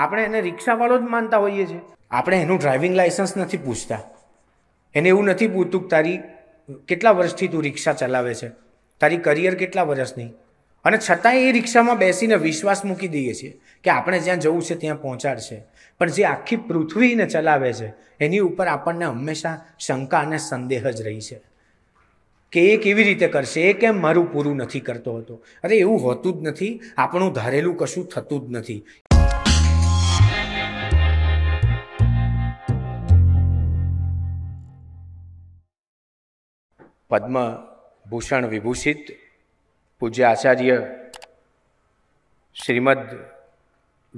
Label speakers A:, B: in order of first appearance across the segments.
A: આપણે એને રિક્ષાવાળો જ માનતા હોઈએ છીએ આપણે એનું ડ્રાઇવિંગ લાઇસન્સ નથી પૂછતા એને એવું નથી પૂછતું તારી કેટલા વર્ષથી તું રિક્ષા ચલાવે છે તારી કરિયર કેટલા વર્ષની અને છતાંય એ રિક્ષામાં બેસીને વિશ્વાસ મૂકી દઈએ છીએ કે આપણે જ્યાં જવું છે ત્યાં પહોંચાડશે પણ જે આખી પૃથ્વીને ચલાવે છે એની ઉપર આપણને હંમેશા શંકા અને સંદેહ જ રહી છે કે એ કેવી રીતે કરશે એ કેમ મારું પૂરું નથી કરતો હતો અરે એવું હોતું જ નથી આપણું ધારેલું કશું થતું જ નથી પદ્મભૂષણ વિભૂષિત પૂજ્ય આચાર્ય શ્રીમદ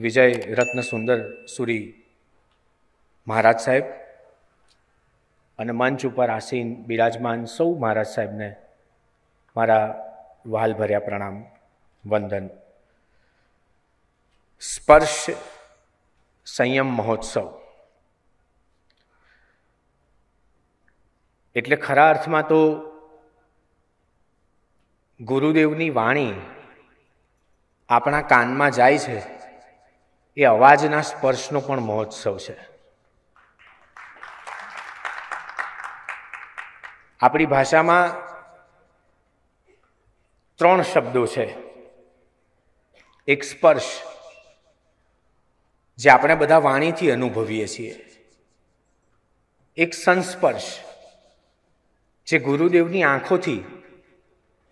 A: વિજય રત્ન સુંદર સુરી મહારાજ સાહેબ અને મંચ ઉપર આસીન બિરાજમાન સૌ મહારાજ સાહેબને મારા વાલભર્યા પ્રણામ વંદન સ્પર્શ સંયમ મહોત્સવ એટલે ખરા અર્થમાં તો ગુરુદેવની વાણી આપણા કાનમાં જાય છે એ અવાજના સ્પર્શનો પણ મહોત્સવ છે આપણી ભાષામાં ત્રણ શબ્દો છે એક સ્પર્શ જે આપણે બધા વાણીથી અનુભવીએ છીએ એક સંસ્પર્શ જે ગુરુદેવની આંખોથી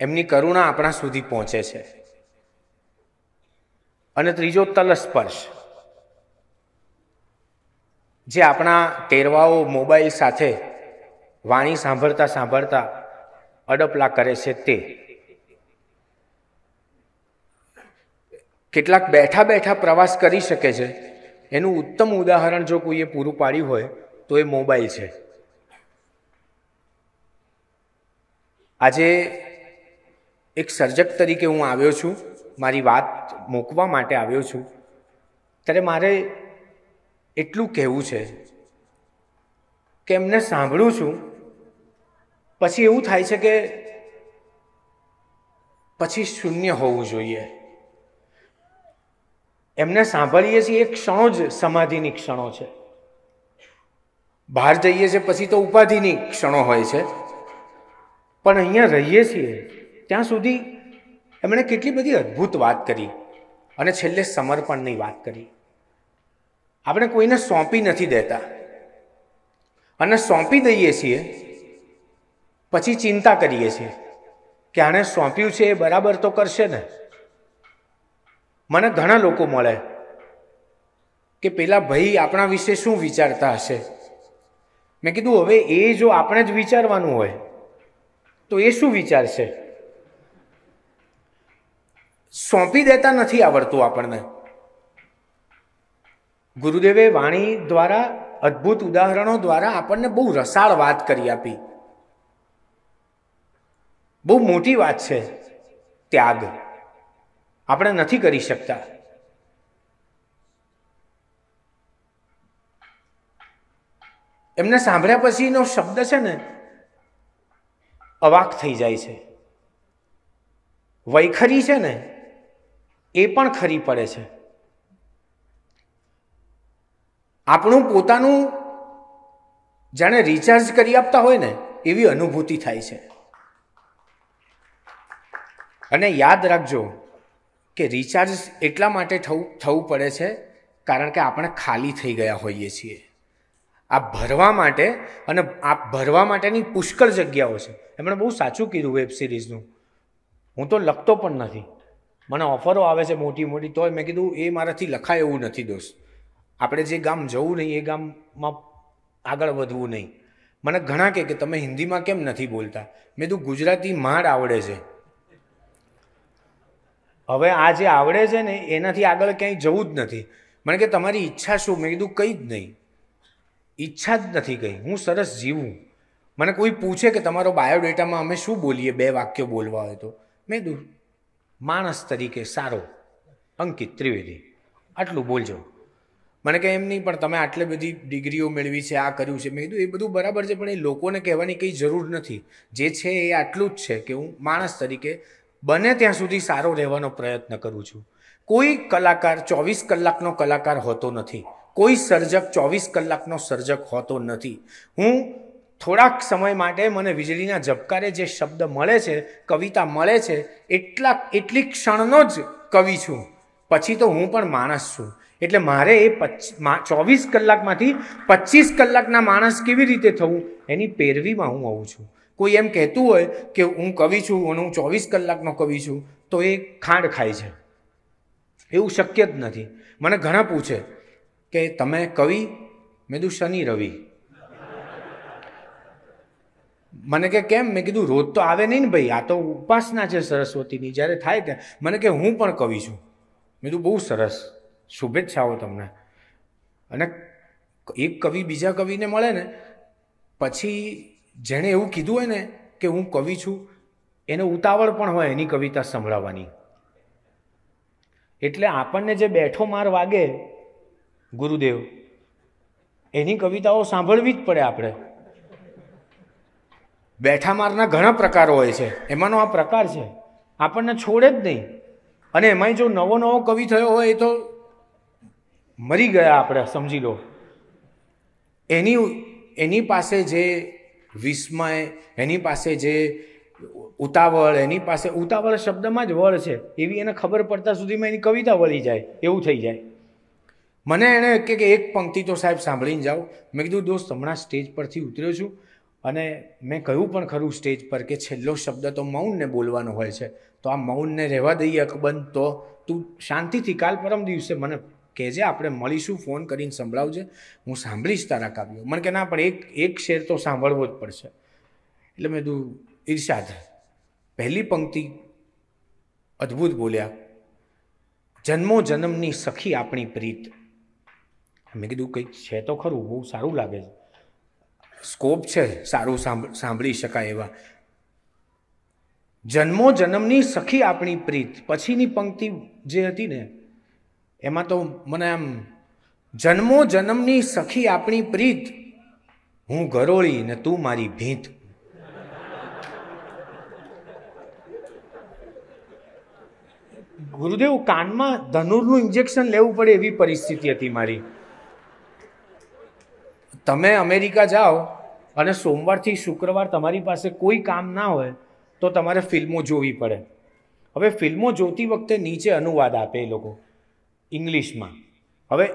A: એમની કરુણા આપણા સુધી પહોંચે છે અને ત્રીજો તલસ્પર્શ જે આપણા ટેરવાઓ મોબાઈલ સાથે વાણી સાંભળતા સાંભળતા અડપલા કરે છે તે કેટલાક બેઠા બેઠા પ્રવાસ કરી શકે છે એનું ઉત્તમ ઉદાહરણ જો કોઈએ પૂરું પાડ્યું હોય તો એ મોબાઈલ છે આજે એક સર્જક તરીકે હું આવ્યો છું મારી વાત મૂકવા માટે આવ્યો છું ત્યારે મારે એટલું કહેવું છે કે એમને સાંભળું છું પછી એવું થાય છે કે પછી શૂન્ય હોવું જોઈએ એમને સાંભળીએ છીએ એ ક્ષણો જ સમાધિની ક્ષણો છે બહાર જઈએ છીએ પછી તો ઉપાધિની ક્ષણો હોય છે પણ અહીંયા રહીએ છીએ ત્યાં સુધી એમણે કેટલી બધી અદ્ભુત વાત કરી અને છેલ્લે સમર્પણની વાત કરી આપણે કોઈને સોંપી નથી દેતા અને સોંપી દઈએ છીએ પછી ચિંતા કરીએ છીએ કે આણે સોંપ્યું છે એ બરાબર તો કરશે ને મને ઘણા લોકો મળે કે પેલા ભાઈ આપણા વિશે શું વિચારતા હશે મેં કીધું હવે એ જો આપણે જ વિચારવાનું હોય તો એ શું વિચાર છે સોંપી દેતા નથી આવડતું આપણને ગુરુદેવે વાણી દ્વારા અદ્ભુત ઉદાહરણો દ્વારા આપણને બહુ રસાળ વાત કરી આપી બહુ મોટી વાત છે ત્યાગ આપણે નથી કરી શકતા એમને સાંભળ્યા પછીનો શબ્દ છે ને અવાક થઈ જાય છે વૈખરી છે ને એ પણ ખરી પડે છે આપણું પોતાનું જાણે રિચાર્જ કરી આપતા હોય ને એવી અનુભૂતિ થાય છે અને યાદ રાખજો કે રિચાર્જ એટલા માટે થવું થવું પડે છે કારણ કે આપણે ખાલી થઈ ગયા હોઈએ છીએ આ ભરવા માટે અને આ ભરવા માટેની પુષ્કળ જગ્યાઓ છે એમણે બહુ સાચું કીધું વેબ સિરીઝનું હું તો લખતો પણ નથી મને ઓફરો આવે છે મોટી મોટી તોય મેં કીધું એ મારાથી લખાય એવું નથી દોસ્ત આપણે જે ગામ જવું નહીં એ ગામમાં આગળ વધવું નહીં મને ઘણા કહે કે તમે હિન્દીમાં કેમ નથી બોલતા મેં કીધું ગુજરાતી માડ આવડે છે હવે આ જે આવડે છે ને એનાથી આગળ ક્યાંય જવું જ નથી મને કે તમારી ઈચ્છા શું મેં કીધું કંઈ જ નહીં ઈચ્છા જ નથી કંઈ હું સરસ જીવું મને કોઈ પૂછે કે તમારો બાયોડેટામાં અમે શું બોલીએ બે વાક્યો બોલવા હોય તો મેં કીધું માણસ તરીકે સારો અંકિત ત્રિવેદી આટલું બોલજો મને કહે એમ નહીં પણ તમે આટલી બધી ડિગ્રીઓ મેળવી છે આ કર્યું છે મેં કીધું એ બધું બરાબર છે પણ એ લોકોને કહેવાની કંઈ જરૂર નથી જે છે એ આટલું જ છે કે હું માણસ તરીકે બને ત્યાં સુધી સારો રહેવાનો પ્રયત્ન કરું છું કોઈ કલાકાર ચોવીસ કલાકનો કલાકાર હોતો નથી કોઈ સર્જક ચોવીસ કલાકનો સર્જક હોતો નથી હું થોડાક સમય માટે મને વીજળીના ઝબકારે જે શબ્દ મળે છે કવિતા મળે છે એટલા એટલી ક્ષણનો જ કવિ છું પછી તો હું પણ માણસ છું એટલે મારે એ પચ ચોવીસ કલાકમાંથી પચીસ કલાકના માણસ કેવી રીતે થવું એની પેરવીમાં હું હોઉં છું કોઈ એમ કહેતું હોય કે હું કવિ છું અને હું ચોવીસ કલાકનો કવિ છું તો એ ખાંડ ખાય છે એવું શક્ય જ નથી મને ઘણા પૂછે કે તમે કવિ મેં દુ શનિ રવિ મને કે કેમ મેં કીધું રોજ તો આવે નહીં ને ભાઈ આ તો ઉપાસના છે સરસ્વતીની જ્યારે થાય ત્યાં મને કે હું પણ કવિ છું મેં કીધું બહુ સરસ શુભેચ્છાઓ તમને અને એક કવિ બીજા કવિને મળે ને પછી જેણે એવું કીધું હોય ને કે હું કવિ છું એને ઉતાવળ પણ હોય એની કવિતા સંભળાવવાની એટલે આપણને જે બેઠો માર વાગે ગુરુદેવ એની કવિતાઓ સાંભળવી જ પડે આપણે બેઠા મારના ઘણા પ્રકારો હોય છે એમાંનો આ પ્રકાર છે આપણને છોડે જ નહીં અને એમાંય જો નવો નવો કવિ થયો હોય એ તો મરી ગયા આપણે સમજી લો એની એની પાસે જે વિસ્મય એની પાસે જે ઉતાવળ એની પાસે ઉતાવળ શબ્દમાં જ વળ છે એવી એને ખબર પડતા સુધીમાં એની કવિતા વળી જાય એવું થઈ જાય મને એણે કે એક પંક્તિ તો સાહેબ સાંભળીને જાઓ મેં કીધું દોસ્ત હમણાં સ્ટેજ પરથી ઉતર્યો છું અને મેં કહ્યું પણ ખરું સ્ટેજ પર કે છેલ્લો શબ્દ તો મૌનને બોલવાનો હોય છે તો આ મૌનને રહેવા દઈએ અકબંધ તો તું શાંતિથી કાલ પરમ દિવસે મને કહેજે આપણે મળીશું ફોન કરીને સંભળાવજે હું સાંભળીશ તારા કાવ્યો મને કે ના પણ એક એક શેર તો સાંભળવો જ પડશે એટલે મેં કીધું ઈર્ષાદ પહેલી પંક્તિ અદ્ભુત બોલ્યા જન્મો જન્મની સખી આપણી પ્રીત મેં કીધું કંઈક છે તો ખરું બહુ સારું લાગે છે સ્કોપ છે સારું સાંભળી શકાય એવા જન્મો જન્મની સખી આપણી પ્રીત પછીની પંક્તિ જે હતી ને એમાં તો મને આમ જન્મો જન્મની સખી આપણી પ્રીત હું ગરોળી ને તું મારી ભીંત ગુરુદેવ કાનમાં ધનુરનું ઇન્જેક્શન લેવું પડે એવી પરિસ્થિતિ હતી મારી તમે અમેરિકા જાઓ અને સોમવારથી શુક્રવાર તમારી પાસે કોઈ કામ ના હોય તો તમારે ફિલ્મો જોવી પડે હવે ફિલ્મો જોતી વખતે નીચે અનુવાદ આપે એ લોકો ઇંગ્લિશમાં હવે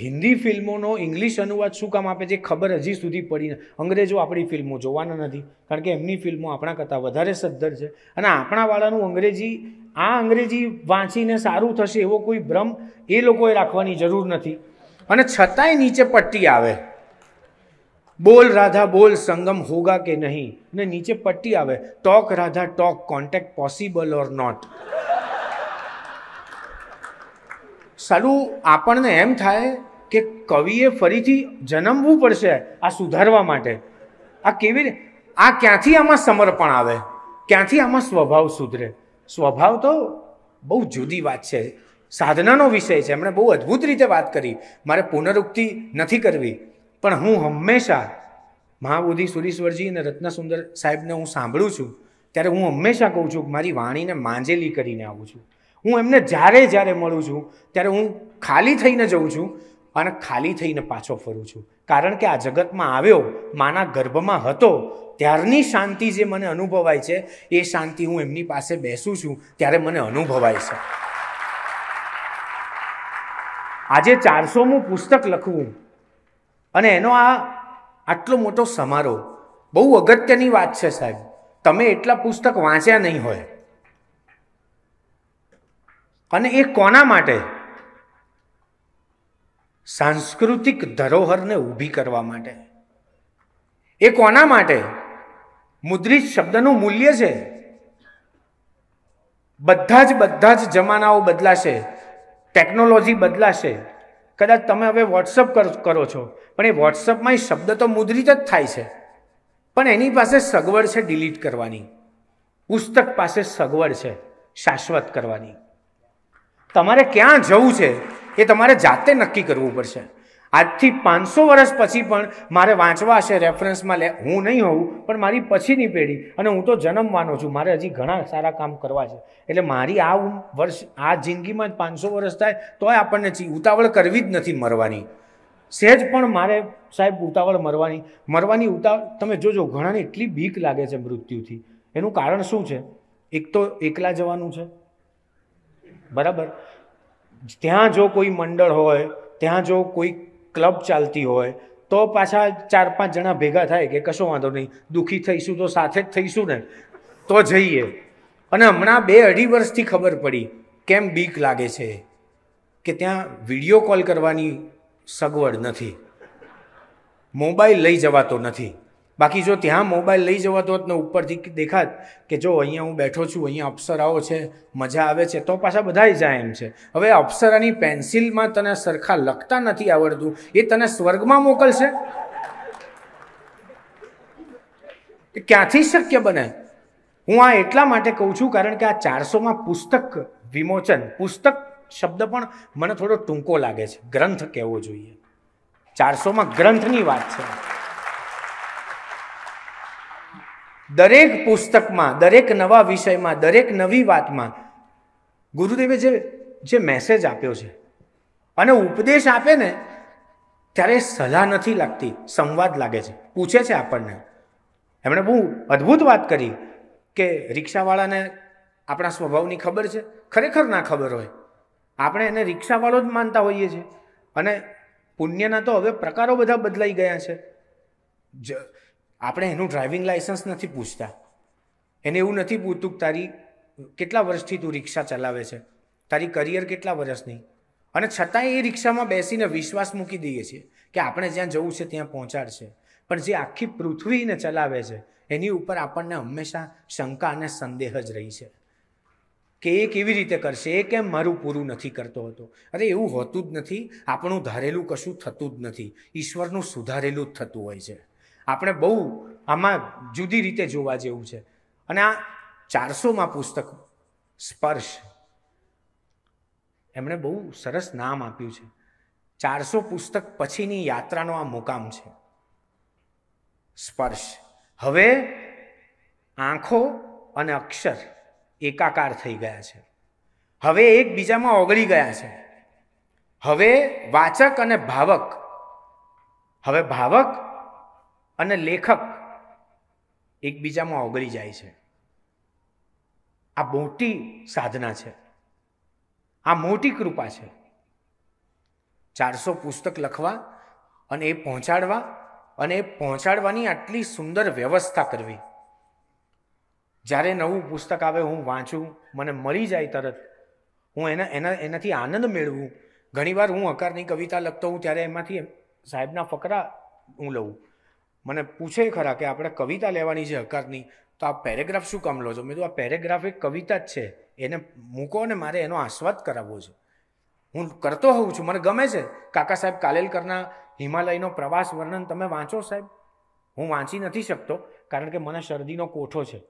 A: હિન્દી ફિલ્મોનો ઇંગ્લિશ અનુવાદ શું કામ આપે છે ખબર હજી સુધી પડી અંગ્રેજો આપણી ફિલ્મો જોવાના નથી કારણ કે એમની ફિલ્મો આપણા કરતાં વધારે સદ્ધર છે અને આપણાવાળાનું અંગ્રેજી આ અંગ્રેજી વાંચીને સારું થશે એવો કોઈ ભ્રમ એ લોકોએ રાખવાની જરૂર નથી અને છતાંય નીચે પટ્ટી આવે બોલ રાધા બોલ સંગમ હોગા કે નહીં ને નીચે પટ્ટી આવે talk Radha talk contact possible or not સાલું આપણને એમ થાય કે કવિએ ફરીથી જન્મવું પડશે આ સુધારવા માટે આ કેવી રીતે આ ક્યાંથી આમાં સમર્પણ આવે ક્યાંથી આમાં સ્વભાવ સુધરે સ્વભાવ તો બહુ જુદી વાત છે સાધનાનો વિષય છે એમણે બહુ અદ્ભુત રીતે વાત કરી મારે પુનરુક્તિ નથી કરવી પણ હું હંમેશા મહાબોધિ સુરેશ્વરજી અને રત્નસુંદર સાહેબને હું સાંભળું છું ત્યારે હું હંમેશા કહું છું કે મારી વાણીને માંજેલી કરીને આવું છું હું એમને જ્યારે જ્યારે મળું છું ત્યારે હું ખાલી થઈને જઉં છું અને ખાલી થઈને પાછો ફરું છું કારણ કે આ જગતમાં આવ્યો માના ગર્ભમાં હતો ત્યારની શાંતિ જે મને અનુભવાય છે એ શાંતિ હું એમની પાસે બેસું છું ત્યારે મને અનુભવાય છે આજે ચારસોમું પુસ્તક લખવું અને એનો આ આટલો મોટો સમારોહ બહુ અગત્યની વાત છે સાહેબ તમે એટલા પુસ્તક વાંચ્યા નહીં હોય અને એ કોના માટે સાંસ્કૃતિક ધરોહરને ઊભી કરવા માટે એ કોના માટે મુદ્રિત શબ્દનું મૂલ્ય છે બધા જ બધા જ જમાનાઓ બદલાશે ટેકનોલોજી બદલાશે કદાચ તમે હવે વોટ્સઅપ કરો છો પણ એ વોટ્સઅપમાં એ શબ્દ તો મુદ્રિત જ થાય છે પણ એની પાસે સગવડ છે ડિલીટ કરવાની પુસ્તક પાસે સગવડ છે શાશ્વત કરવાની તમારે ક્યાં જવું છે એ તમારે જાતે નક્કી કરવું પડશે આજથી પાંચસો વર્ષ પછી પણ મારે વાંચવા હશે રેફરન્સમાં લે હું નહીં હોઉં પણ મારી પછીની પેઢી અને હું તો જન્મવાનો છું મારે હજી ઘણા સારા કામ કરવા છે એટલે મારી આ વર્ષ આ જિંદગીમાં જ પાંચસો વર્ષ થાય તોય આપણને ઉતાવળ કરવી જ નથી મરવાની સહેજ પણ મારે સાહેબ ઉતાવળ મરવાની મરવાની ઉતાવળ તમે જોજો ઘણાને એટલી બીક લાગે છે મૃત્યુથી એનું કારણ શું છે એક તો એકલા જવાનું છે બરાબર ત્યાં જો કોઈ મંડળ હોય ત્યાં જો કોઈ ક્લબ ચાલતી હોય તો પાછા ચાર પાંચ જણા ભેગા થાય કે કશો વાંધો નહીં દુઃખી થઈશું તો સાથે જ થઈશું ને તો જઈએ અને હમણાં બે અઢી વર્ષથી ખબર પડી કેમ બીક લાગે છે કે ત્યાં વિડીયો કોલ કરવાની સગવડ નથી મોબાઈલ લઈ જવાતો નથી બાકી જો ત્યાં મોબાઈલ લઈ જવાતો હોત ને ઉપરથી દેખાત કે જો અહીંયા હું બેઠો છું અહીંયા અપ્સરાઓ છે મજા આવે છે તો પાછા બધા જાય એમ છે હવે અપ્સરાની પેન્સિલમાં તને સરખા લખતા નથી આવડતું એ તને સ્વર્ગમાં મોકલશે એ ક્યાંથી શક્ય બને હું આ એટલા માટે કહું છું કારણ કે આ ચારસોમાં પુસ્તક વિમોચન પુસ્તક શબ્દ પણ મને થોડો ટૂંકો લાગે છે ગ્રંથ કહેવો જોઈએ ચારસોમાં ગ્રંથની વાત છે દરેક પુસ્તકમાં દરેક નવા વિષયમાં દરેક નવી વાતમાં ગુરુદેવે જે જે મેસેજ આપ્યો છે અને ઉપદેશ આપે ને ત્યારે સલાહ નથી લાગતી સંવાદ લાગે છે પૂછે છે આપણને એમણે બહુ અદ્ભુત વાત કરી કે રિક્ષાવાળાને આપણા સ્વભાવની ખબર છે ખરેખર ના ખબર હોય આપણે એને રિક્ષાવાળો જ માનતા હોઈએ છીએ અને પુણ્યના તો હવે પ્રકારો બધા બદલાઈ ગયા છે આપણે એનું ડ્રાઇવિંગ લાઇસન્સ નથી પૂછતા એને એવું નથી પૂછતું કે તારી કેટલા વર્ષથી તું રિક્ષા ચલાવે છે તારી કરિયર કેટલા વર્ષની અને છતાંય એ રિક્ષામાં બેસીને વિશ્વાસ મૂકી દઈએ છીએ કે આપણે જ્યાં જવું છે ત્યાં પહોંચાડશે પણ જે આખી પૃથ્વીને ચલાવે છે એની ઉપર આપણને હંમેશા શંકા અને સંદેહ જ રહી છે કે એ કેવી રીતે કરશે એ કેમ મારું પૂરું નથી કરતો હતો અરે એવું હોતું જ નથી આપણું ધારેલું કશું થતું જ નથી ઈશ્વરનું સુધારેલું જ થતું હોય છે આપણે બહુ આમાં જુદી રીતે જોવા જેવું છે અને આ ચારસોમાં પુસ્તક સ્પર્શ એમણે બહુ સરસ નામ આપ્યું છે ચારસો પુસ્તક પછીની યાત્રાનો આ મુકામ છે સ્પર્શ હવે આંખો અને અક્ષર એકાકાર થઈ ગયા છે હવે એકબીજામાં ઓગળી ગયા છે હવે વાચક અને ભાવક હવે ભાવક અને લેખક એકબીજામાં ઓગળી જાય છે આ મોટી સાધના છે આ મોટી કૃપા છે ચારસો પુસ્તક લખવા અને એ પહોંચાડવા અને એ પહોંચાડવાની આટલી સુંદર વ્યવસ્થા કરવી જ્યારે નવું પુસ્તક આવે હું વાંચું મને મળી જાય તરત હું એના એના એનાથી આનંદ મેળવું ઘણીવાર હું હકારની કવિતા લખતો હું ત્યારે એમાંથી સાહેબના ફકરા હું લઉં મને પૂછે ખરા કે આપણે કવિતા લેવાની છે હકારની તો આ પેરેગ્રાફ શું કામ લો છો મેં તો આ પેરેગ્રાફ એક કવિતા જ છે એને મૂકો ને મારે એનો આસ્વાદ કરાવવો છે હું કરતો હોઉં છું મને ગમે છે કાકા સાહેબ કાલેલકરના હિમાલયનો પ્રવાસ વર્ણન તમે વાંચો સાહેબ હું વાંચી નથી શકતો કારણ કે મને શરદીનો કોઠો છે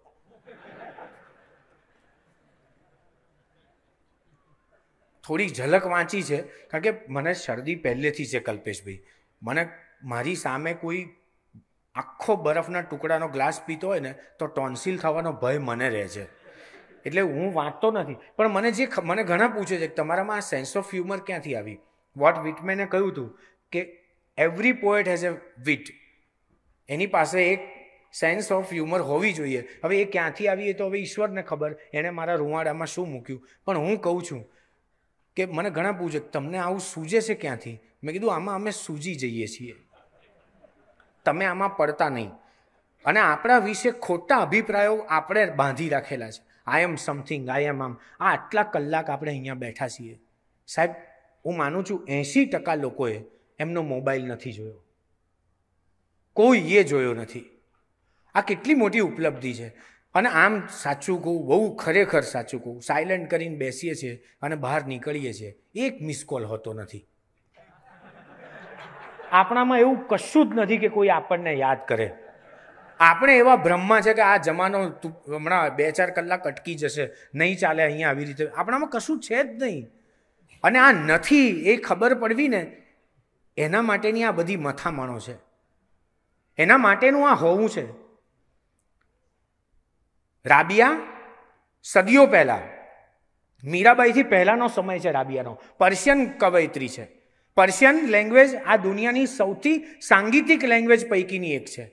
A: થોડીક ઝલક વાંચી છે કારણ કે મને શરદી પહેલેથી છે કલ્પેશભાઈ મને મારી સામે કોઈ આખો બરફના ટુકડાનો ગ્લાસ પીતો હોય ને તો ટોન્સિલ થવાનો ભય મને રહે છે એટલે હું વાંચતો નથી પણ મને જે મને ઘણા પૂછે છે કે તમારામાં આ સેન્સ ઓફ હ્યુમર ક્યાંથી આવી વોટ વિટમેને કહ્યું હતું કે every poet has a wit એની પાસે એક સેન્સ ઓફ હ્યુમર હોવી જોઈએ હવે એ ક્યાંથી આવી એ તો હવે ઈશ્વરને ખબર એણે મારા રૂવાડામાં શું મૂક્યું પણ હું કહું છું કે મને ઘણા પૂછે તમને આવું સૂજે છે ક્યાંથી મેં કીધું આમાં અમે સૂજી જઈએ છીએ તમે આમાં પડતા નહીં અને આપણા વિશે ખોટા અભિપ્રાયો આપણે બાંધી રાખેલા છે આઈ એમ સમથિંગ આઈ એમ આમ આ આટલા કલાક આપણે અહીંયા બેઠા છીએ સાહેબ હું માનું છું એંશી ટકા લોકોએ એમનો મોબાઈલ નથી જોયો કોઈએ જોયો નથી આ કેટલી મોટી ઉપલબ્ધિ છે અને આમ સાચું કહું બહુ ખરેખર સાચું કહું સાયલન્ટ કરીને બેસીએ છીએ અને બહાર નીકળીએ છીએ એક મિસ કોલ હોતો નથી આપણામાં એવું કશું જ નથી કે કોઈ આપણને યાદ કરે આપણે એવા બ્રહ્મા છે કે આ જમાનો હમણાં બે ચાર કલાક અટકી જશે નહીં ચાલે અહીંયા આવી રીતે આપણામાં કશું છે જ નહીં અને આ નથી એ ખબર પડવી ને એના માટેની આ બધી મથામણો છે એના માટેનું આ હોવું છે રાબિયા સદીઓ પહેલાં મીરાબાઈથી પહેલાંનો સમય છે રાબિયાનો પર્શિયન કવયત્રી છે પર્શિયન લેંગ્વેજ આ દુનિયાની સૌથી સાંગીતિક લેંગ્વેજ પૈકીની એક છે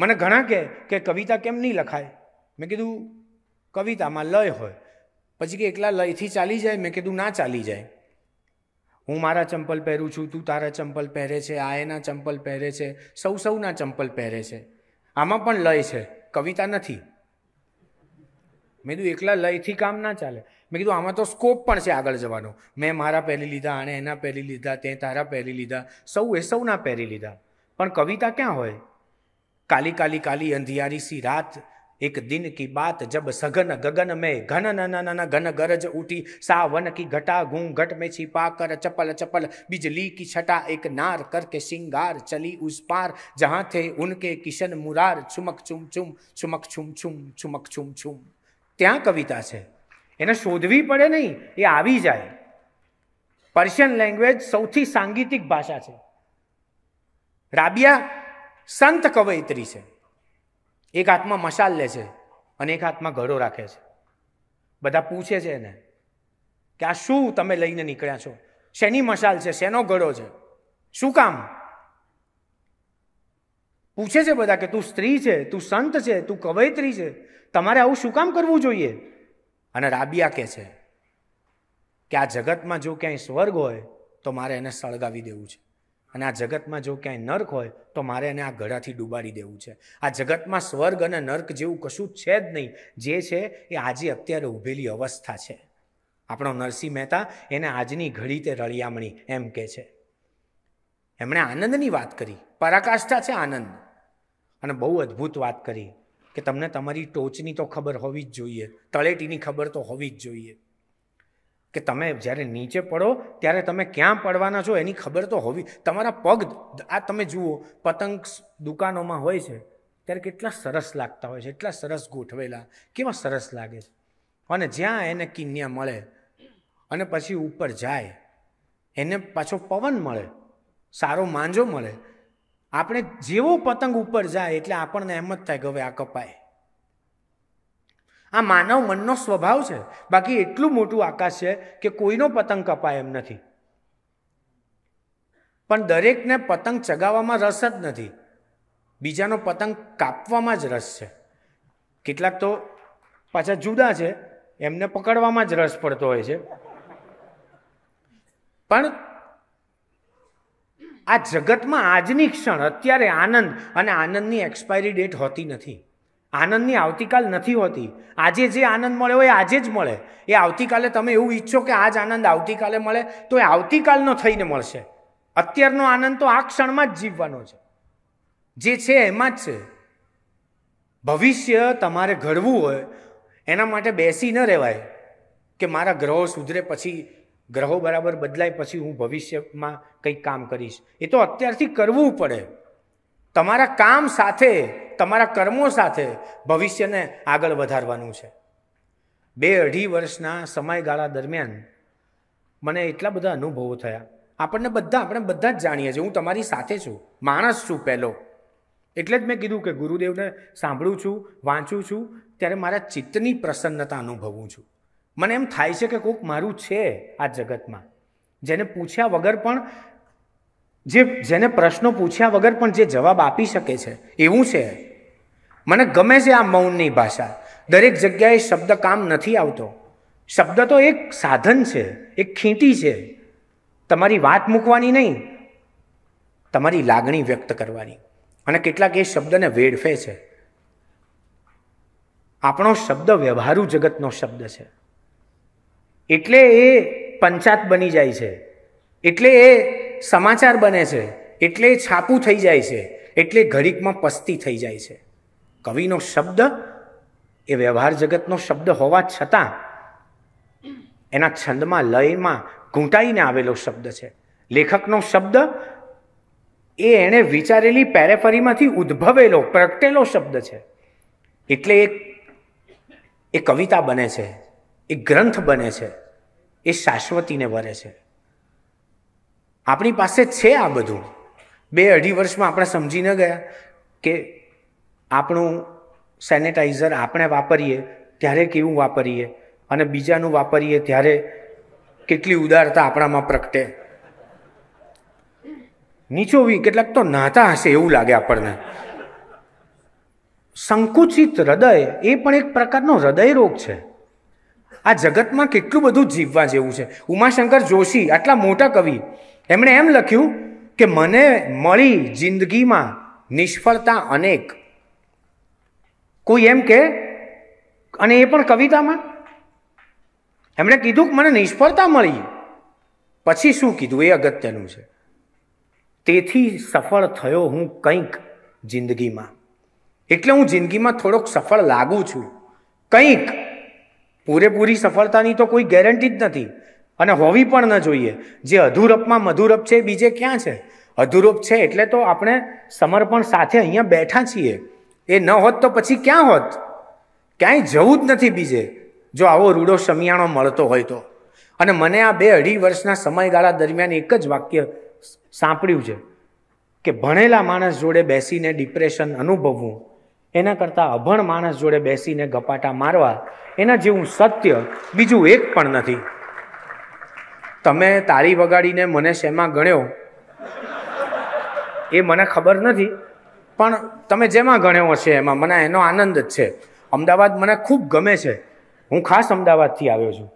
A: મને ઘણા કહે કે કવિતા કેમ નહીં લખાય મેં કીધું કવિતામાં લય હોય પછી કે એકલા લયથી ચાલી જાય મેં કીધું ના ચાલી જાય હું મારા ચંપલ પહેરું છું તું તારા ચંપલ પહેરે છે આ એના ચંપલ પહેરે છે સૌ સૌના ચંપલ પહેરે છે આમાં પણ લય છે કવિતા નથી મેં કીધું એકલા લયથી કામ ના ચાલે મે કીધું અમા તો સ્કોપ પણ છે આગળ જવાનું મે મારા પહેલી લીધા આણે એના પહેલી લીધા તે તારા પહેલી લીધા સૌ એસૌ ના પહેલી લીધા પણ કવિતા ક્યાં હોય काली काली काली અંધિયારી સી રાત એક દિન કી વાત જબ સઘન ગગન મે ઘન ના ના ના ગન ગરજ ઉઠી સાવન કી ઘટા ગુંઘટ મે છીપા કર ચપલ ચપલ બિજલી કી છટા એક નાર કરકે સિંગાર ચલી ઉસ પાર જહા થે ઉનકે કિશન મુરાર ચુમક ચુમ ચુમ ચુમક છુમચુમ ચુમક ચુમચુમ ત્યા કવિતા છે એને શોધવી પડે નહીં એ આવી જાય પર્શિયન લેંગ્વેજ સૌથી સાંગીતિક ભાષા છે રાબિયા સંત કવયિત્રી છે એક હાથમાં મસાલ લે છે અને એક હાથમાં ઘડો રાખે છે બધા પૂછે છે એને કે આ શું તમે લઈને નીકળ્યા છો શેની મસાલ છે શેનો ઘડો છે શું કામ પૂછે છે બધા કે તું સ્ત્રી છે તું સંત છે તું કવયત્રી છે તમારે આવું શું કામ કરવું જોઈએ અને રાબિયા કહે છે કે આ જગતમાં જો ક્યાંય સ્વર્ગ હોય તો મારે એને સળગાવી દેવું છે અને આ જગતમાં જો ક્યાંય નર્ક હોય તો મારે એને આ ઘડાથી ડુબાડી દેવું છે આ જગતમાં સ્વર્ગ અને નર્ક જેવું કશું છે જ નહીં જે છે એ આજે અત્યારે ઊભેલી અવસ્થા છે આપણો નરસિંહ મહેતા એને આજની ઘડી તે રળિયામણી એમ કહે છે એમણે આનંદની વાત કરી પરાકાષ્ઠા છે આનંદ અને બહુ અદ્ભુત વાત કરી કે તમને તમારી ટોચની તો ખબર હોવી જ જોઈએ તળેટીની ખબર તો હોવી જ જોઈએ કે તમે જ્યારે નીચે પડો ત્યારે તમે ક્યાં પડવાના છો એની ખબર તો હોવી તમારા પગ આ તમે જુઓ પતંગ દુકાનોમાં હોય છે ત્યારે કેટલા સરસ લાગતા હોય છે એટલા સરસ ગોઠવેલા કેવા સરસ લાગે છે અને જ્યાં એને કિન્યા મળે અને પછી ઉપર જાય એને પાછો પવન મળે સારો માંજો મળે આપણે જેવો પતંગ ઉપર જાય એટલે આપણને એમ જ થાય કે હવે આ કપાય આ માનવ મનનો સ્વભાવ છે બાકી એટલું મોટું આકાશ છે કે કોઈનો પતંગ કપાય એમ નથી પણ દરેકને પતંગ ચગાવવામાં રસ જ નથી બીજાનો પતંગ કાપવામાં જ રસ છે કેટલાક તો પાછા જુદા છે એમને પકડવામાં જ રસ પડતો હોય છે પણ આ જગતમાં આજની ક્ષણ અત્યારે આનંદ અને આનંદની એક્સપાયરી ડેટ હોતી નથી આનંદની આવતીકાલ નથી હોતી આજે જે આનંદ મળે હોય આજે જ મળે એ આવતીકાલે તમે એવું ઈચ્છો કે આજ આનંદ આવતીકાલે મળે તો એ આવતીકાલનો થઈને મળશે અત્યારનો આનંદ તો આ ક્ષણમાં જ જીવવાનો છે જે છે એમાં જ છે ભવિષ્ય તમારે ઘડવું હોય એના માટે બેસી ન રહેવાય કે મારા ગ્રહો સુધરે પછી ગ્રહો બરાબર બદલાય પછી હું ભવિષ્યમાં કંઈક કામ કરીશ એ તો અત્યારથી કરવું પડે તમારા કામ સાથે તમારા કર્મો સાથે ભવિષ્યને આગળ વધારવાનું છે બે અઢી વર્ષના સમયગાળા દરમિયાન મને એટલા બધા અનુભવો થયા આપણને બધા આપણે બધા જ જાણીએ છીએ હું તમારી સાથે છું માણસ છું પહેલો એટલે જ મેં કીધું કે ગુરુદેવને સાંભળું છું વાંચું છું ત્યારે મારા ચિત્તની પ્રસન્નતા અનુભવું છું મને એમ થાય છે કે કોઈક મારું છે આ જગતમાં જેને પૂછ્યા વગર પણ જે જેને પ્રશ્નો પૂછ્યા વગર પણ જે જવાબ આપી શકે છે એવું છે મને ગમે છે આ મૌનની ભાષા દરેક જગ્યાએ શબ્દ કામ નથી આવતો શબ્દ તો એક સાધન છે એક ખીંટી છે તમારી વાત મૂકવાની નહીં તમારી લાગણી વ્યક્ત કરવાની અને કેટલાક એ શબ્દને વેડફે છે આપણો શબ્દ વ્યવહારુ જગતનો શબ્દ છે એટલે એ પંચાત બની જાય છે એટલે એ સમાચાર બને છે એટલે એ છાપું થઈ જાય છે એટલે ઘડીકમાં પસ્તી થઈ જાય છે કવિનો શબ્દ એ વ્યવહાર જગતનો શબ્દ હોવા છતાં એના છંદમાં લયમાં ઘૂંટાઈને આવેલો શબ્દ છે લેખકનો શબ્દ એ એણે વિચારેલી પેરેફરીમાંથી ઉદ્ભવેલો પ્રગટેલો શબ્દ છે એટલે એ કવિતા બને છે એ ગ્રંથ બને છે એ શાશ્વતીને બને છે આપણી પાસે છે આ બધું બે અઢી વર્ષમાં આપણે સમજી ન ગયા કે આપણું સેનેટાઈઝર આપણે વાપરીએ ત્યારે કેવું વાપરીએ અને બીજાનું વાપરીએ ત્યારે કેટલી ઉદારતા આપણામાં પ્રગટે નીચોવી કેટલાક તો નાતા હશે એવું લાગે આપણને સંકુચિત હૃદય એ પણ એક પ્રકારનો હૃદય રોગ છે આ જગતમાં કેટલું બધું જીવવા જેવું છે ઉમાશંકર જોશી આટલા મોટા કવિ એમણે એમ લખ્યું કે મને મળી જિંદગીમાં નિષ્ફળતા અનેક કોઈ એમ કે અને એ પણ કવિતામાં એમણે કીધું કે મને નિષ્ફળતા મળી પછી શું કીધું એ અગત્યનું છે તેથી સફળ થયો હું કંઈક જિંદગીમાં એટલે હું જિંદગીમાં થોડોક સફળ લાગું છું કંઈક પૂરેપૂરી સફળતાની તો કોઈ ગેરંટી જ નથી અને હોવી પણ ન જોઈએ જે અધુરપમાં મધુરપ છે બીજે ક્યાં છે અધુરૂપ છે એટલે તો આપણે સમર્પણ સાથે અહીંયા બેઠા છીએ એ ન હોત તો પછી ક્યાં હોત ક્યાંય જવું જ નથી બીજે જો આવો રૂડો શમિયાણો મળતો હોય તો અને મને આ બે અઢી વર્ષના સમયગાળા દરમિયાન એક જ વાક્ય સાંપડ્યું છે કે ભણેલા માણસ જોડે બેસીને ડિપ્રેશન અનુભવવું એના કરતાં અભણ માણસ જોડે બેસીને ગપાટા મારવા એના જેવું સત્ય બીજું એક પણ નથી તમે તારી વગાડીને મને શેમાં ગણ્યો એ મને ખબર નથી પણ તમે જેમાં ગણ્યો હશે એમાં મને એનો આનંદ જ છે અમદાવાદ મને ખૂબ ગમે છે હું ખાસ અમદાવાદથી આવ્યો છું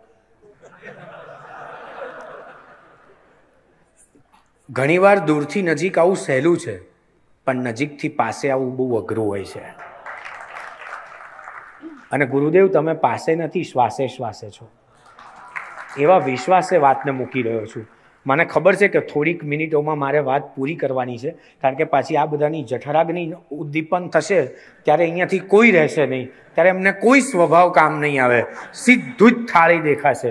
A: ઘણીવાર દૂરથી નજીક આવું સહેલું છે પણ નજીકથી પાસે આવવું બહુ અઘરું હોય છે અને ગુરુદેવ તમે પાસે નથી શ્વાસે શ્વાસે છો એવા વિશ્વાસે વાતને મૂકી રહ્યો છું મને ખબર છે કે થોડીક મિનિટોમાં મારે વાત પૂરી કરવાની છે કારણ કે પાછી આ બધાની જઠરાગની ઉદ્દીપન થશે ત્યારે અહીંયાથી કોઈ રહેશે નહીં ત્યારે એમને કોઈ સ્વભાવ કામ નહીં આવે સીધું જ થાળી દેખાશે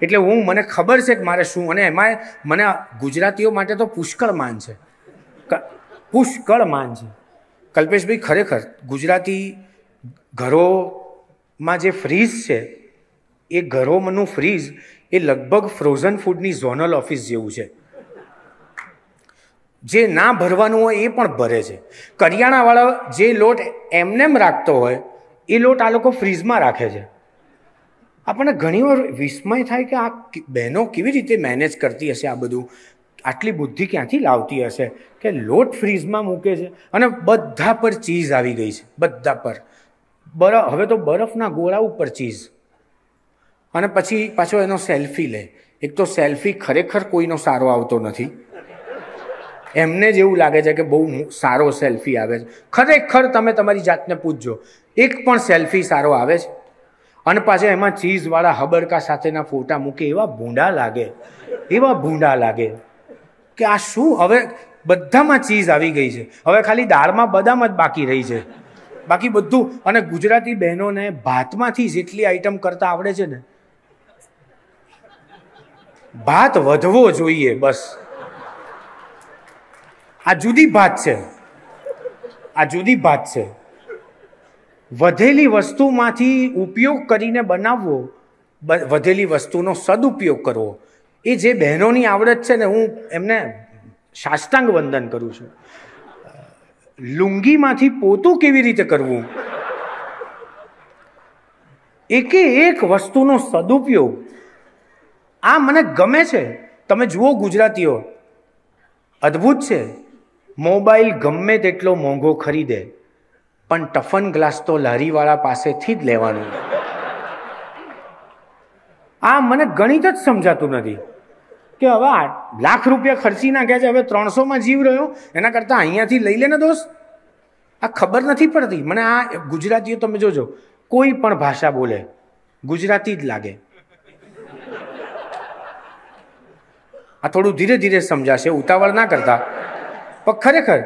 A: એટલે હું મને ખબર છે કે મારે શું અને એમાં મને ગુજરાતીઓ માટે તો પુષ્કળ માન છે પુષ્કળ માન છે કલ્પેશભાઈ ખરેખર ગુજરાતી ઘરો માં જે ફ્રીઝ છે એ ગરોમનું ફ્રીઝ એ લગભગ ફ્રોઝન ફૂડની ઝોનલ ઓફિસ જેવું છે જે ના ભરવાનું હોય એ પણ ભરે છે કરિયાણાવાળા જે લોટ એમને M&M એમ રાખતો હોય એ લોટ આ લોકો ફ્રીજમાં રાખે છે આપણને ઘણીવાર વિસ્મય થાય કે આ બહેનો કેવી રીતે મેનેજ કરતી હશે આ બધું આટલી બુદ્ધિ ક્યાંથી લાવતી હશે કે લોટ ફ્રીઝમાં મૂકે છે અને બધા પર ચીઝ આવી ગઈ છે બધા પર બરફ હવે તો બરફના ગોળા ઉપર ચીઝ અને પછી પાછો એનો સેલ્ફી લે એક તો સેલ્ફી ખરેખર કોઈનો સારો આવતો નથી એમને જ એવું લાગે છે કે બહુ સારો સેલ્ફી આવે છે ખરેખર તમે તમારી જાતને પૂછજો એક પણ સેલ્ફી સારો આવે છે અને પાછા એમાં ચીઝવાળા હબરકા સાથેના ફોટા મૂકે એવા ભૂંડા લાગે એવા ભૂંડા લાગે કે આ શું હવે બધામાં ચીઝ આવી ગઈ છે હવે ખાલી દાળમાં બદામ જ બાકી રહી છે બાકી બધું અને ગુજરાતી બહેનોને ભાતમાંથી જેટલી આઈટમ કરતા આવડે છે ને ભાત વધવો જોઈએ બસ આ જુદી ભાત છે આ જુદી ભાત છે વધેલી વસ્તુમાંથી ઉપયોગ કરીને બનાવવો વધેલી વસ્તુનો સદુપયોગ કરવો એ જે બહેનોની આવડત છે ને હું એમને સાષ્ટાંગ વંદન કરું છું લુંગીમાંથી પોતું કેવી રીતે કરવું એકે એક વસ્તુનો સદુપયોગ આ મને ગમે છે તમે જુઓ ગુજરાતીઓ અદ્ભુત છે મોબાઈલ ગમે તેટલો મોંઘો ખરીદે પણ ટફન ગ્લાસ તો લારીવાળા પાસેથી જ લેવાનું આ મને ગણિત જ સમજાતું નથી કે હવે લાખ રૂપિયા ખર્ચી નાખ્યા છે હવે ત્રણસોમાં જીવ રહ્યો એના કરતાં અહીંયાથી લઈ લે ને દોસ્ત આ ખબર નથી પડતી મને આ ગુજરાતીઓ તમે જોજો કોઈ પણ ભાષા બોલે ગુજરાતી જ લાગે આ થોડું ધીરે ધીરે સમજાશે ઉતાવળ ના કરતા પણ ખરેખર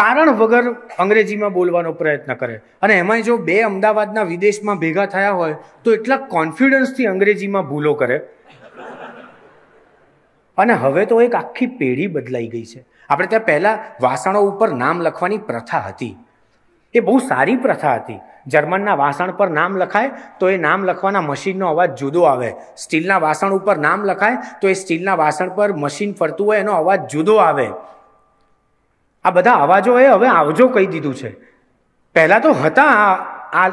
A: કારણ વગર અંગ્રેજીમાં બોલવાનો પ્રયત્ન કરે અને એમાંય જો બે અમદાવાદના વિદેશમાં ભેગા થયા હોય તો એટલા કોન્ફિડન્સથી અંગ્રેજીમાં ભૂલો કરે અને હવે તો એક આખી પેઢી બદલાઈ ગઈ છે આપણે ત્યાં પહેલાં વાસણો ઉપર નામ લખવાની પ્રથા હતી એ બહુ સારી પ્રથા હતી જર્મનના વાસણ પર નામ લખાય તો એ નામ લખવાના મશીનનો અવાજ જુદો આવે સ્ટીલના વાસણ ઉપર નામ લખાય તો એ સ્ટીલના વાસણ પર મશીન ફરતું હોય એનો અવાજ જુદો આવે આ બધા અવાજો એ હવે આવજો કહી દીધું છે પહેલાં તો હતા આ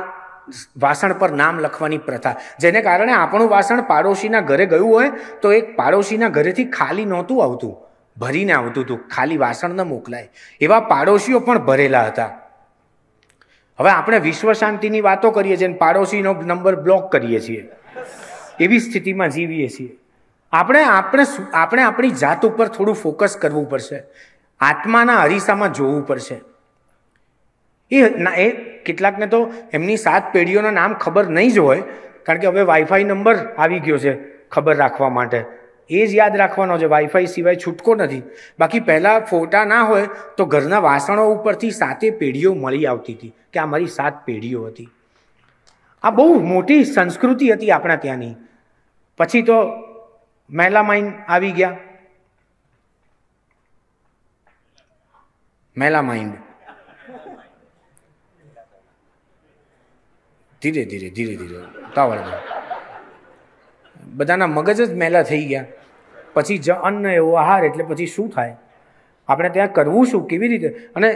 A: વાસણ પર નામ લખવાની પ્રથા જેને કારણે આપણું વાસણ પાડોશીના ઘરે ગયું હોય તો એક પાડોશીના ઘરેથી ખાલી નહોતું આવતું ભરીને આવતું હતું ખાલી વાસણ ન મોકલાય એવા પાડોશીઓ પણ ભરેલા હતા હવે આપણે વિશ્વ શાંતિની વાતો કરીએ છીએ પાડોશીનો નંબર બ્લોક કરીએ છીએ એવી સ્થિતિમાં જીવીએ છીએ આપણે આપણે આપણે આપણી જાત ઉપર થોડું ફોકસ કરવું પડશે આત્માના અરીસામાં જોવું પડશે એ ના એ કેટલાકને તો એમની સાત પેઢીઓના નામ ખબર નહીં જ હોય કારણ કે હવે વાઈફાઈ નંબર આવી ગયો છે ખબર રાખવા માટે એ જ યાદ રાખવાનો છે વાઈફાઈ સિવાય છૂટકો નથી બાકી પહેલાં ફોટા ના હોય તો ઘરના વાસણો ઉપરથી સાતે પેઢીઓ મળી આવતી હતી કે આ મારી સાત પેઢીઓ હતી આ બહુ મોટી સંસ્કૃતિ હતી આપણા ત્યાંની પછી તો મેલામાઇન આવી ગયા મેલામાઇન્ડ ધીરે ધીરે ધીરે ધીરે ઉતાવળ બધાના મગજ જ મેલા થઈ ગયા પછી જ અન્ન એવો આહાર એટલે પછી શું થાય આપણે ત્યાં કરવું શું કેવી રીતે અને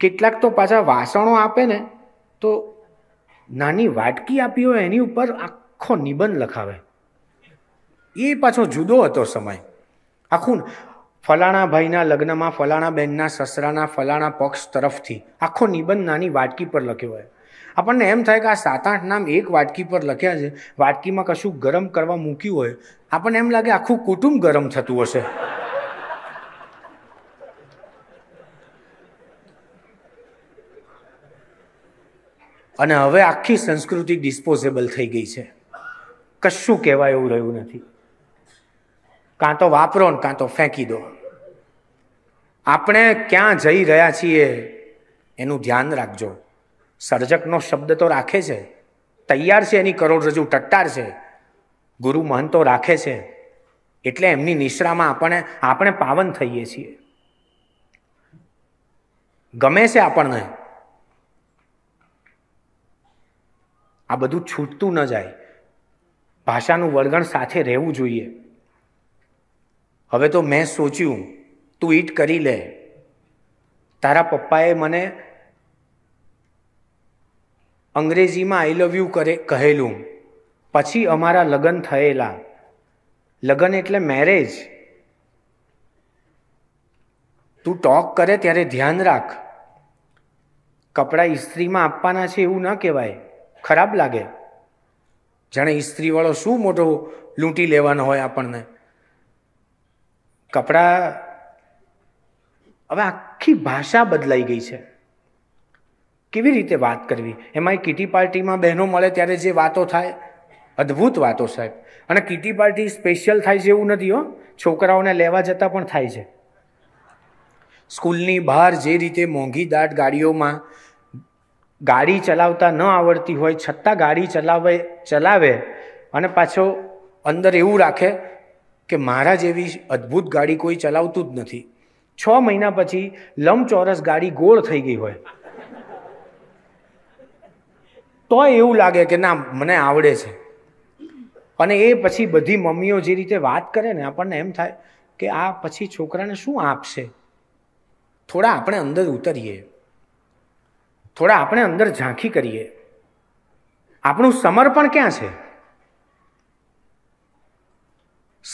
A: કેટલાક તો પાછા વાસણો આપે ને તો નાની વાટકી આપી હોય એની ઉપર આખો નિબંધ લખાવે એ પાછો જુદો હતો સમય આખું ફલાણા ભાઈના લગ્નમાં ફલાણા બહેનના સસરાના ફલાણા પક્ષ તરફથી આખો નિબંધ નાની વાટકી પર લખ્યો હોય આપણને એમ થાય કે આ સાત આઠ નામ એક વાટકી પર લખ્યા છે વાટકીમાં કશું ગરમ કરવા મૂક્યું હોય આપણને એમ લાગે આખું કુટુંબ ગરમ થતું હશે અને હવે આખી સંસ્કૃતિ ડિસ્પોઝેબલ થઈ ગઈ છે કશું કહેવાય એવું રહ્યું નથી કાં તો વાપરો ને કાં તો ફેંકી દો આપણે ક્યાં જઈ રહ્યા છીએ એનું ધ્યાન રાખજો સર્જકનો શબ્દ તો રાખે છે તૈયાર છે એની કરોડરજ્જુ ટટ્ટાર છે ગુરુ મહંતો રાખે છે એટલે એમની નિશ્રામાં આપણે આપણે પાવન થઈએ છીએ ગમે છે આપણને આ બધું છૂટતું ન જાય ભાષાનું વળગણ સાથે રહેવું જોઈએ હવે તો મેં સોચ્યું તું ઈટ કરી લે તારા પપ્પાએ મને અંગ્રેજીમાં આઈ લવ યુ કરે કહેલું પછી અમારા લગ્ન થયેલા લગ્ન એટલે મેરેજ તું ટોક કરે ત્યારે ધ્યાન રાખ કપડાં ઇસ્ત્રીમાં આપવાના છે એવું ન કહેવાય ખરાબ લાગે જાણે ઇસ્ત્રીવાળો શું મોટો લૂંટી લેવાનો હોય આપણને કપડાં હવે આખી ભાષા બદલાઈ ગઈ છે કેવી રીતે વાત કરવી એમાં કીટી પાર્ટીમાં બહેનો મળે ત્યારે જે વાતો થાય અદ્ભુત વાતો સાહેબ અને કીટી પાર્ટી સ્પેશિયલ થાય છે એવું નથી હો છોકરાઓને લેવા જતાં પણ થાય છે સ્કૂલની બહાર જે રીતે મોંઘી દાટ ગાડીઓમાં ગાડી ચલાવતા ન આવડતી હોય છતાં ગાડી ચલાવે ચલાવે અને પાછો અંદર એવું રાખે કે મારા જેવી અદ્ભુત ગાડી કોઈ ચલાવતું જ નથી છ મહિના પછી લંબચોરસ ગાડી ગોળ થઈ ગઈ હોય તોય એવું લાગે કે ના મને આવડે છે અને એ પછી બધી મમ્મીઓ જે રીતે વાત કરે ને આપણને એમ થાય કે આ પછી છોકરાને શું આપશે થોડા આપણે અંદર ઉતરીએ થોડા આપણે અંદર ઝાંખી કરીએ આપણું સમર્પણ ક્યાં છે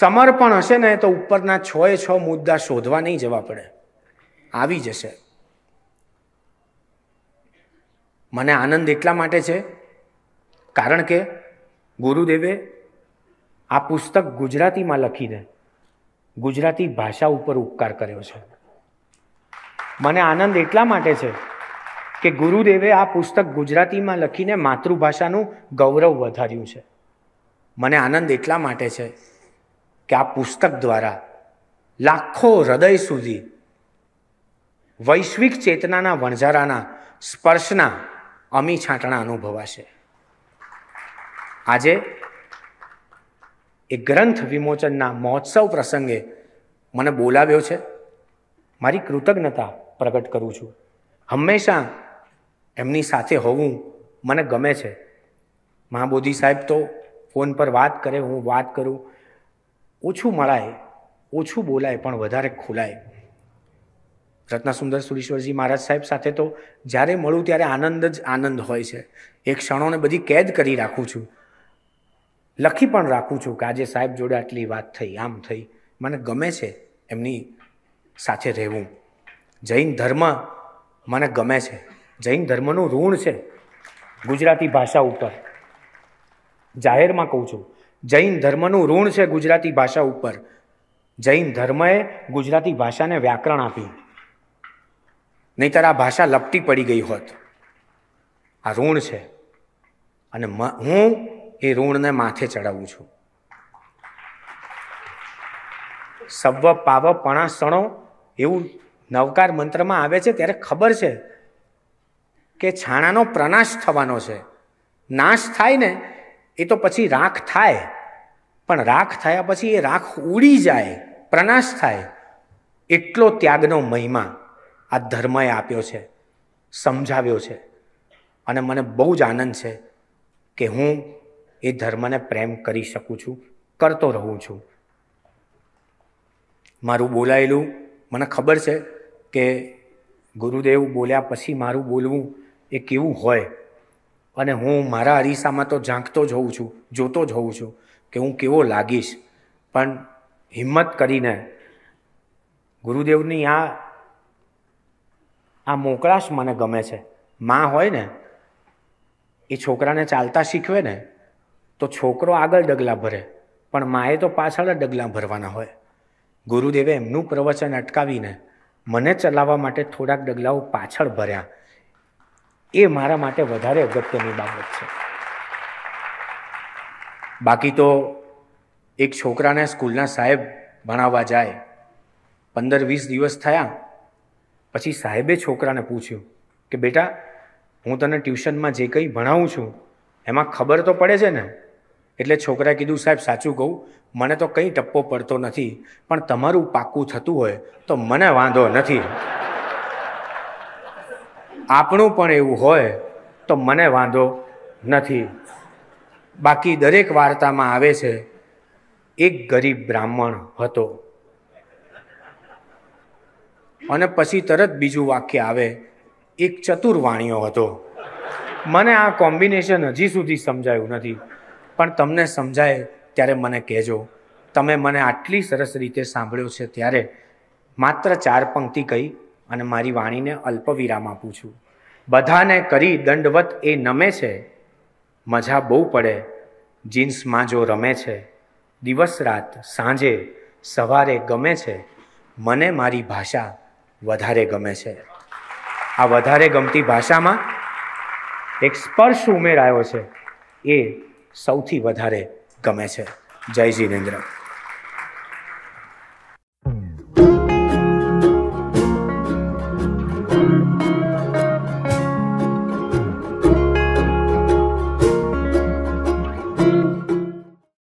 A: સમર્પણ હશે ને તો ઉપરના છ એ છ મુદ્દા શોધવા નહીં જવા પડે આવી જશે મને આનંદ એટલા માટે છે કારણ કે ગુરુદેવે આ પુસ્તક ગુજરાતીમાં લખીને ગુજરાતી ભાષા ઉપર ઉપકાર કર્યો છે મને આનંદ એટલા માટે છે કે ગુરુદેવે આ પુસ્તક ગુજરાતીમાં લખીને માતૃભાષાનું ગૌરવ વધાર્યું છે મને આનંદ એટલા માટે છે કે આ પુસ્તક દ્વારા લાખો હૃદય સુધી વૈશ્વિક ચેતનાના વણઝારાના સ્પર્શના અમી છાંટણા અનુભવાશે આજે એ ગ્રંથ વિમોચનના મહોત્સવ પ્રસંગે મને બોલાવ્યો છે મારી કૃતજ્ઞતા પ્રગટ કરું છું હંમેશા એમની સાથે હોવું મને ગમે છે મહાબોધી સાહેબ તો ફોન પર વાત કરે હું વાત કરું ઓછું મળાય ઓછું બોલાય પણ વધારે ખુલાય રત્નસુંદર સુરેશ્વરજી મહારાજ સાહેબ સાથે તો જ્યારે મળું ત્યારે આનંદ જ આનંદ હોય છે એ ક્ષણોને બધી કેદ કરી રાખું છું લખી પણ રાખું છું કે આજે સાહેબ જોડે આટલી વાત થઈ આમ થઈ મને ગમે છે એમની સાથે રહેવું જૈન ધર્મ મને ગમે છે જૈન ધર્મનું ઋણ છે ગુજરાતી ભાષા ઉપર જાહેરમાં કહું છું જૈન ધર્મનું ઋણ છે ગુજરાતી ભાષા ઉપર જૈન ધર્મએ ગુજરાતી ભાષાને વ્યાકરણ આપ્યું નહીતર આ ભાષા લપટી પડી ગઈ હોત આ ઋણ છે અને હું એ ઋણને માથે ચડાવું છું સવ પાવ પણા સણો એવું નવકાર મંત્રમાં આવે છે ત્યારે ખબર છે કે છાણાનો પ્રનાશ થવાનો છે નાશ થાય ને એ તો પછી રાખ થાય પણ રાખ થયા પછી એ રાખ ઉડી જાય પ્રનાશ થાય એટલો ત્યાગનો મહિમા આ ધર્મએ આપ્યો છે સમજાવ્યો છે અને મને બહુ જ આનંદ છે કે હું એ ધર્મને પ્રેમ કરી શકું છું કરતો રહું છું મારું બોલાયેલું મને ખબર છે કે ગુરુદેવ બોલ્યા પછી મારું બોલવું એ કેવું હોય અને હું મારા અરીસામાં તો ઝાંકતો જ હોઉં છું જોતો જ હોઉં છું કે હું કેવો લાગીશ પણ હિંમત કરીને ગુરુદેવની આ આ મોકળાશ મને ગમે છે મા હોય ને એ છોકરાને ચાલતા શીખવે ને તો છોકરો આગળ ડગલાં ભરે પણ માએ તો પાછળ જ ડગલાં ભરવાના હોય ગુરુદેવે એમનું પ્રવચન અટકાવીને મને ચલાવવા માટે થોડાક ડગલાઓ પાછળ ભર્યા એ મારા માટે વધારે અગત્યની બાબત છે બાકી તો એક છોકરાને સ્કૂલના સાહેબ ભણાવવા જાય પંદર વીસ દિવસ થયા પછી સાહેબે છોકરાને પૂછ્યું કે બેટા હું તને ટ્યુશનમાં જે કંઈ ભણાવું છું એમાં ખબર તો પડે છે ને એટલે છોકરાએ કીધું સાહેબ સાચું કહું મને તો કંઈ ટપ્પો પડતો નથી પણ તમારું પાકું થતું હોય તો મને વાંધો નથી આપણું પણ એવું હોય તો મને વાંધો નથી બાકી દરેક વાર્તામાં આવે છે એક ગરીબ બ્રાહ્મણ હતો અને પછી તરત બીજું વાક્ય આવે એક ચતુર વાણીઓ હતો મને આ કોમ્બિનેશન હજી સુધી સમજાયું નથી પણ તમને સમજાય ત્યારે મને કહેજો તમે મને આટલી સરસ રીતે સાંભળ્યો છે ત્યારે માત્ર ચાર પંક્તિ કહી અને મારી વાણીને અલ્પવિરામ આપું છું બધાને કરી દંડવત એ નમે છે મજા બહુ પડે જીન્સમાં જો રમે છે દિવસ રાત સાંજે સવારે ગમે છે મને મારી ભાષા વધારે ગમે છે આ વધારે ગમતી ભાષામાં એક સ્પર્શ ઉમેરાયો છે એ સૌથી વધારે ગમે છે જય જીનેન્દ્ર